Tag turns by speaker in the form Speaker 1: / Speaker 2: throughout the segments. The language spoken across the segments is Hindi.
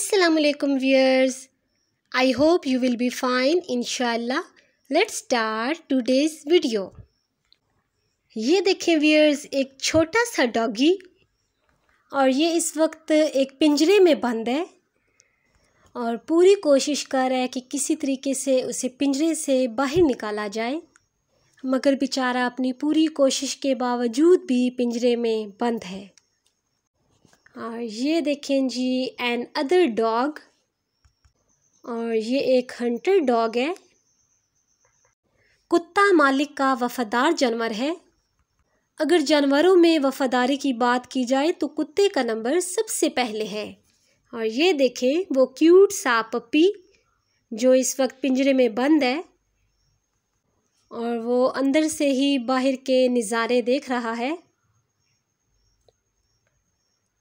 Speaker 1: Assalamualaikum viewers. I hope you will be fine inshallah. Let's start today's video. ये देखें viewers एक छोटा सा डॉगी और ये इस वक्त एक पिंजरे में बंद है और पूरी कोशिश कर रहा है कि किसी तरीके से उसे पिंजरे से बाहर निकाला जाए मगर बेचारा अपनी पूरी कोशिश के बावजूद भी पिंजरे में बंद है और ये देखें जी एन अदर डॉग और ये एक हंटर डॉग है कुत्ता मालिक का वफादार जानवर है अगर जानवरों में वफादारी की बात की जाए तो कुत्ते का नंबर सबसे पहले है और ये देखें वो क्यूट सा पपी जो इस वक्त पिंजरे में बंद है और वो अंदर से ही बाहर के नज़ारे देख रहा है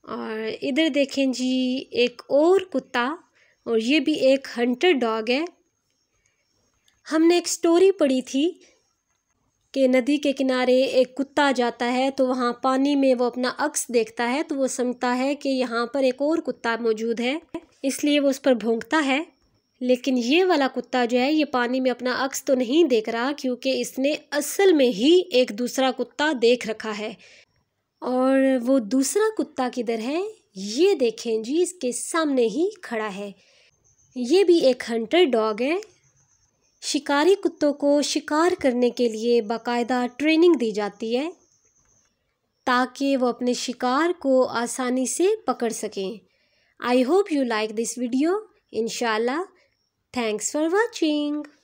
Speaker 1: और इधर देखें जी एक और कुत्ता और ये भी एक हंटर डॉग है हमने एक स्टोरी पढ़ी थी कि नदी के किनारे एक कुत्ता जाता है तो वहाँ पानी में वो अपना अक्स देखता है तो वो समझता है कि यहाँ पर एक और कुत्ता मौजूद है इसलिए वो उस पर भोंकता है लेकिन ये वाला कुत्ता जो है ये पानी में अपना अक्स तो नहीं देख रहा क्योंकि इसने असल में ही एक दूसरा कुत्ता देख रखा है और वो दूसरा कुत्ता किधर है ये देखें जी इसके सामने ही खड़ा है ये भी एक हंटर डॉग है शिकारी कुत्तों को शिकार करने के लिए बाकायदा ट्रेनिंग दी जाती है ताकि वो अपने शिकार को आसानी से पकड़ सकें I hope you like this video इन थैंक्स फॉर वॉचिंग